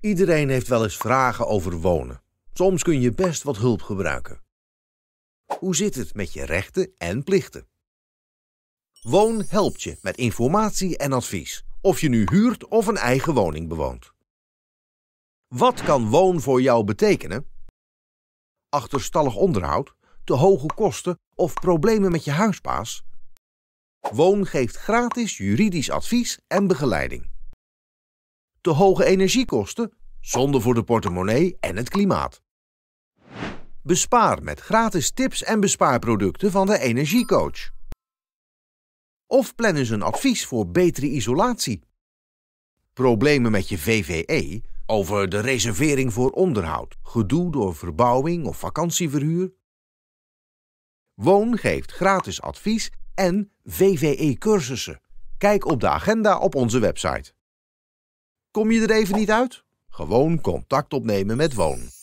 Iedereen heeft wel eens vragen over wonen. Soms kun je best wat hulp gebruiken. Hoe zit het met je rechten en plichten? Woon helpt je met informatie en advies, of je nu huurt of een eigen woning bewoont. Wat kan woon voor jou betekenen? Achterstallig onderhoud, te hoge kosten of problemen met je huisbaas? Woon geeft gratis juridisch advies en begeleiding te hoge energiekosten, zonde voor de portemonnee en het klimaat. Bespaar met gratis tips en bespaarproducten van de Energiecoach. Of plan eens een advies voor betere isolatie. Problemen met je VVE over de reservering voor onderhoud, gedoe door verbouwing of vakantieverhuur. Woon geeft gratis advies en VVE-cursussen. Kijk op de agenda op onze website. Kom je er even niet uit? Gewoon contact opnemen met Woon.